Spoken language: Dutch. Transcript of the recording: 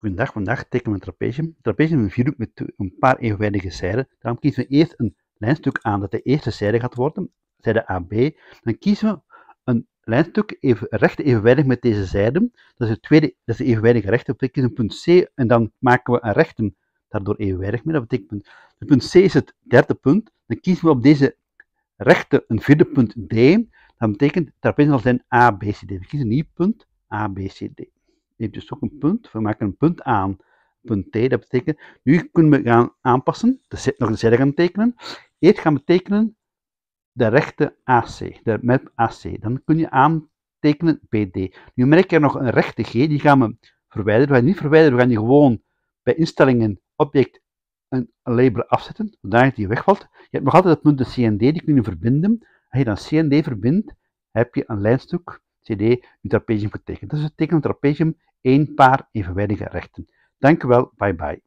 Goedendag, vandaag tekenen we een trapezium. Het trapezium is een vierhoek met een paar evenwijdige zijden. Daarom kiezen we eerst een lijnstuk aan dat de eerste zijde gaat worden, zijde AB. Dan kiezen we een lijnstuk even, recht evenwijdig met deze zijde. Dat is, de tweede, dat is de evenwijdige rechte. We kiezen punt C en dan maken we een rechte daardoor evenwijdig mee. Dat betekent, de punt C is het derde punt. Dan kiezen we op deze rechte een vierde punt D. Dat betekent, het trapezium zal zijn ABCD. We kiezen een nieuw punt ABCD heeft dus ook een punt. We maken een punt aan. Punt T, dat betekent, nu kunnen we gaan aanpassen, zit nog een zijde gaan tekenen. Eerst gaan we tekenen de rechte AC, de met AC. Dan kun je aantekenen BD. Nu merk je er nog een rechte G, die gaan we verwijderen. We gaan die niet verwijderen, we gaan die gewoon bij instellingen object een label afzetten, zodat die wegvalt. Je hebt nog altijd het punten C en die kun je verbinden. Als je dan CND verbindt, heb je een lijnstuk CD, je trapezium getekend. Dat is het teken van trapezium een paar evenwijdige rechten. Dank u wel, bye bye.